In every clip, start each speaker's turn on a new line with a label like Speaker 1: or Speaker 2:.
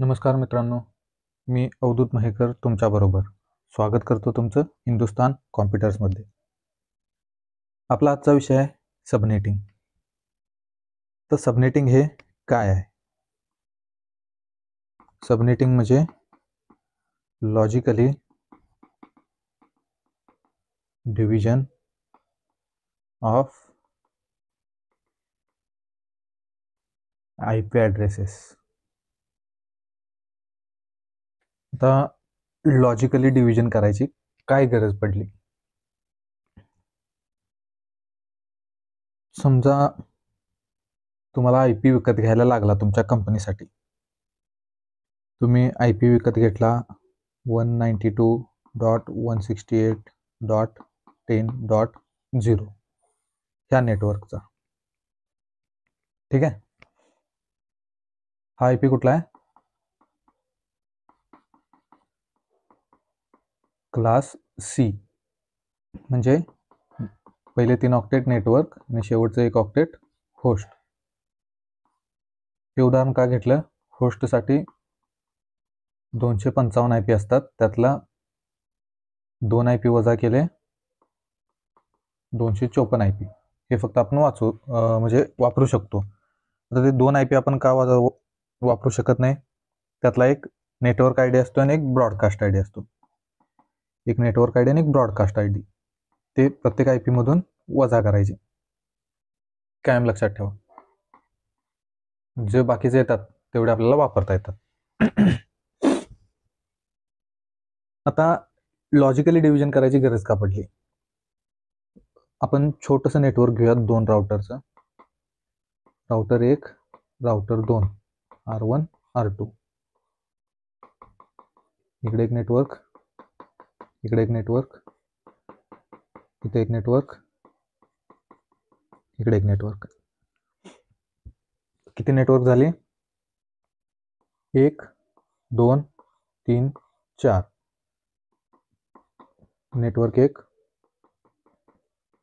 Speaker 1: नमस्कार मित्रांनो मी अवधूत महेकर तुमच्याबरोबर स्वागत करतो तुमचं हिंदुस्तान कॉम्प्युटर्समध्ये आपला आजचा विषय आहे सबनेटिंग तर सबनेटिंग हे काय आहे सबनेटिंग म्हणजे logically division of I P addresses आता लॉजिकली डिव्हिजन करायची काय गरज पडली समजा तुम्हाला आय पी विकत घ्यायला लागला तुमच्या कंपनीसाठी तुम्ही आय पी विकत घेतला one ninety two dot one sixty eight dot ten dot zero ह्या नेटवर्कचा ठीक आहे हा आय पी कुठला आहे क्लास सी म्हणजे पहिले तीन ऑक्टेट नेटवर्क आणि शेवटचं एक ऑक्टेट होस्ट हे उदाहरण का घेतलं होस्टसाठी दोनशे पंचावन्न आय पी असतात त्यातला दोन आय पी वजा केले दोनशे चोपन्न आय पी हे फक्त आपण वाचू म्हणजे वापरू शकतो आता ते दोन आय पी आपण का वाजा वापरू शकत नाही त्यातला एक नेटवर्क आयडी डी असतो आणि एक ब्रॉडकास्ट आयडी डी असतो एक नेटवर्क आय डी आणि एक ब्रॉडकास्ट आय डी ते प्रत्येक आय मधून वजा करायचे कायम लक्षात ठेवा जे बाकीचे येतात तेवढे आपल्याला वापरता येतात आता लॉजिकली डिव्हिजन करायची गरज का पडली आपण छोटंसं नेटवर्क घेऊयात दोन राऊटरचं राउटर एक राउटर दोन आर वन आर टू इकडे एक नेटवर्क इकडे एक नेटवर्क इथे एक नेटवर्क इकडे एक नेटवर्क किती नेटवर्क झाले एक दोन तीन चार नेटवर्क एक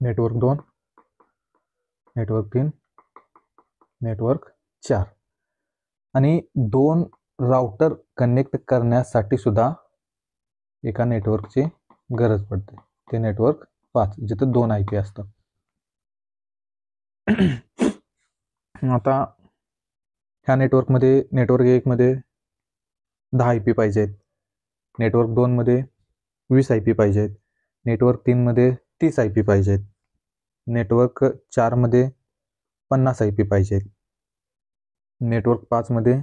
Speaker 1: नेटवर्क दोन नेटवर्क तीन नेटवर्क चार आणि दोन राउटर कनेक्ट करण्यासाठी सुद्धा एका नेटवर्कची गरज पडते ते नेटवर्क पाच जिथं दोन आय पी असतात आता ह्या नेटवर्कमध्ये नेटवर्क एकमध्ये दहा आय पी पाहिजेत नेटवर्क दोनमध्ये वीस आय पी पाहिजेत नेटवर्क तीनमध्ये तीस आय पी पाहिजेत नेटवर्क चारमध्ये पन्नास आय पी पाहिजेत नेटवर्क पाचमध्ये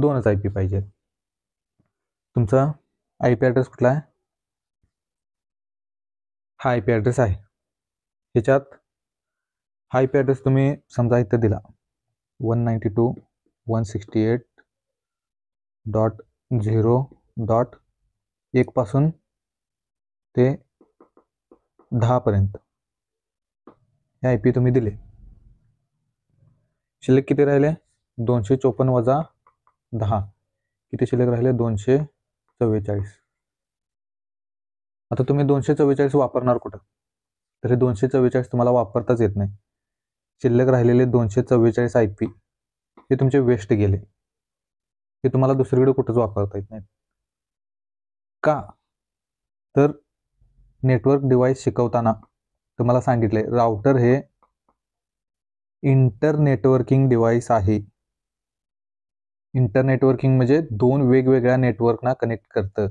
Speaker 1: दोनच आय पी पाहिजेत तुमचा आय पी ॲड्रेस कुठला आहे हा आय पी ॲड्रेस आहे ह्याच्यात हा आय पी ॲड्रेस तुम्ही समजा इथं दिला one ninety two one sixty eight dot zero dot एकपासून ते दहापर्यंत हे आय पी तुम्ही दिले शिल्लक किती राहिले दोनशे चोपन्न वजा दहा किती शिल्लक राहिले दोनशे चव्वेचाळीस आता तुम्ही दोनशे चव्वेचाळीस वापरणार कुठं तर हे दोनशे चव्वेचाळीस तुम्हाला वापरताच येत नाही शिल्लक राहिलेले दोनशे चव्वेचाळीस आय पी हे तुमचे वेस्ट गेले हे तुम्हाला दुसरीकडे कुठंच वापरता येत नाही का तर नेटवर्क डिव्हाइस शिकवताना तुम्हाला सांगितले राउटर हे इंटरनेटवर्किंग डिवाइस डिव्हाइस आहे इंटरनेटवर्किंग म्हणजे दोन वेगवेगळ्या नेटवर्कना कनेक्ट करतं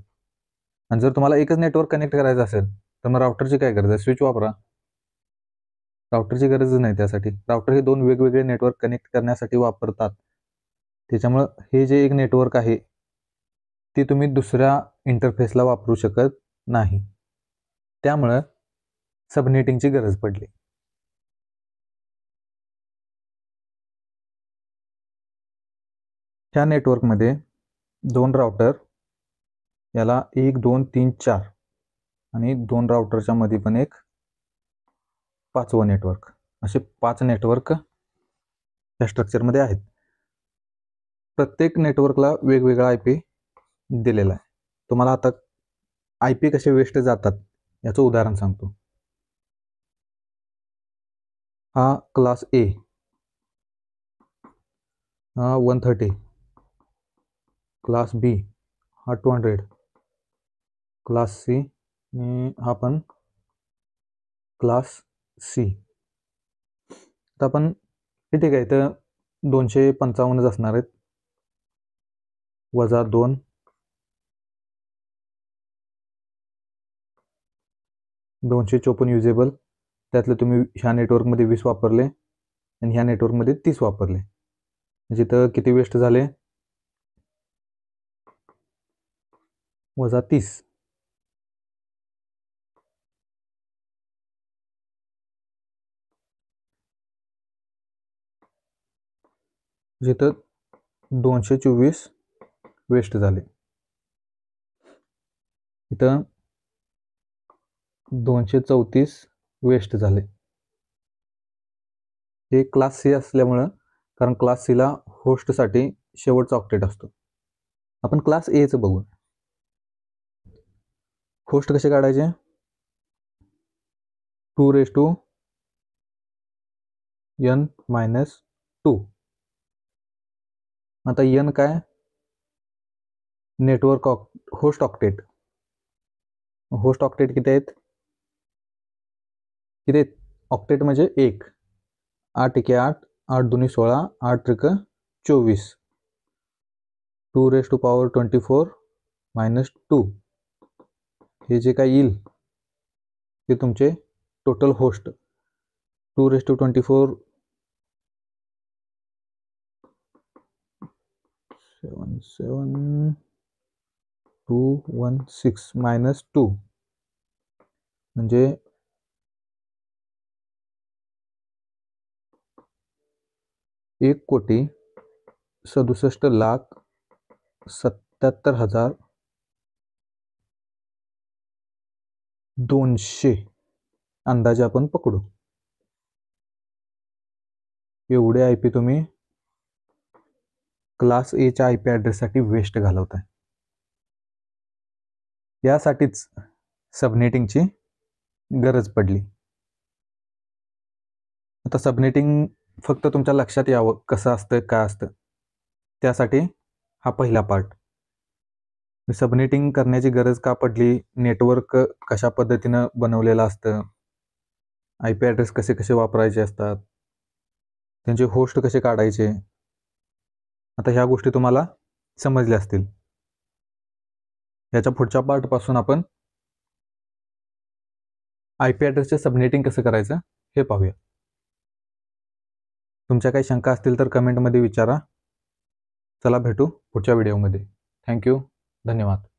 Speaker 1: आणि जर तुम्हाला एकच नेटवर्क कनेक्ट करायचं असेल तर मग राऊटरची काय गरज आहे स्विच वापरा राऊटरची गरज नाही त्यासाठी राऊटर हे दोन वेगवेगळे नेटवर्क कनेक्ट करण्यासाठी वापरतात त्याच्यामुळं हे जे एक नेटवर्क आहे ते तुम्ही दुसऱ्या इंटरफेसला वापरू शकत नाही त्यामुळं सबनेटिंगची गरज पडली ह्या नेटवर्कमध्ये दोन राउटर याला एक दोन तीन चार आणि दोन राऊटरच्या मध्ये पण एक पाचवं नेटवर्क असे पाच नेटवर्क या स्ट्रक्चरमध्ये आहेत प्रत्येक नेटवर्कला वेगवेगळा आय पी दिलेला आहे तुम्हाला आता आय पी कसे वेस्ट जातात याचं उदाहरण सांगतो हा क्लास ए हा वन थर्टी क्लास बी हा टू हंड्रेड क्लास सी हा पण क्लास सी आता आपण ठीक आहे तर दोनशे पंचावन्नच असणार आहेत वजा दोन दोनशे चोपन्न युजेबल त्यातले तुम्ही ह्या नेटवर्कमध्ये वीस वापरले आणि ह्या नेटवर्कमध्ये तीस वापरले जिथं म्हणजे किती वेस्ट झाले वजा तीस जिथं दोनशे चोवीस वेस्ट झाले इथं दोनशे चौतीस वेस्ट झाले हे क्लास सी असल्यामुळं कारण क्लास सीला होस्टसाठी शेवटचा ऑक्टेट असतो आपण क्लास एचं बघू होस्ट कसे काढायचे two raise to n minus two आता यन काय नेटवर्क ऑक होस्ट ऑक्टेट होस्ट ऑक्टेट किती आहेत किती आहेत ऑक्टेट म्हणजे एक आठ एके आठ आठ दोन्ही सोळा आठ त्रिक चोवीस two raise to power twenty four minus two हे जे काय येईल ते तुमचे total host two raise to twenty four seven seven two one six minus two म्हणजे एक कोटी सदुसष्ट लाख सत्याहत्तर हजार दोनशे अंदाजे आपण पकडू एवढे आय पी तुम्ही क्लास एच्या आय पी साठी वेस्ट घालवताय यासाठीच सबनेटिंगची गरज पडली आता सबनेटिंग फक्त तुमच्या लक्षात यावं कसं असतं काय असतं त्यासाठी हा पहिला पार्ट सबनेटिंग करण्याची गरज का पडली नेटवर्क कशा पद्धतीनं बनवलेलं असतं आय पी ॲड्रेस कसे कसे वापरायचे असतात त्यांचे होस्ट कसे काढायचे आता ह्या गोष्टी तुम्हाला समजल्या असतील याच्या पुढच्या पार्टपासून आपण आय पी ॲड्रेसचे सबनेटिंग कसं करायचं हे पाहूया तुमच्या काही शंका असतील तर कमेंटमध्ये विचारा चला भेटू पुढच्या व्हिडिओमध्ये थँक्यू धन्यवाद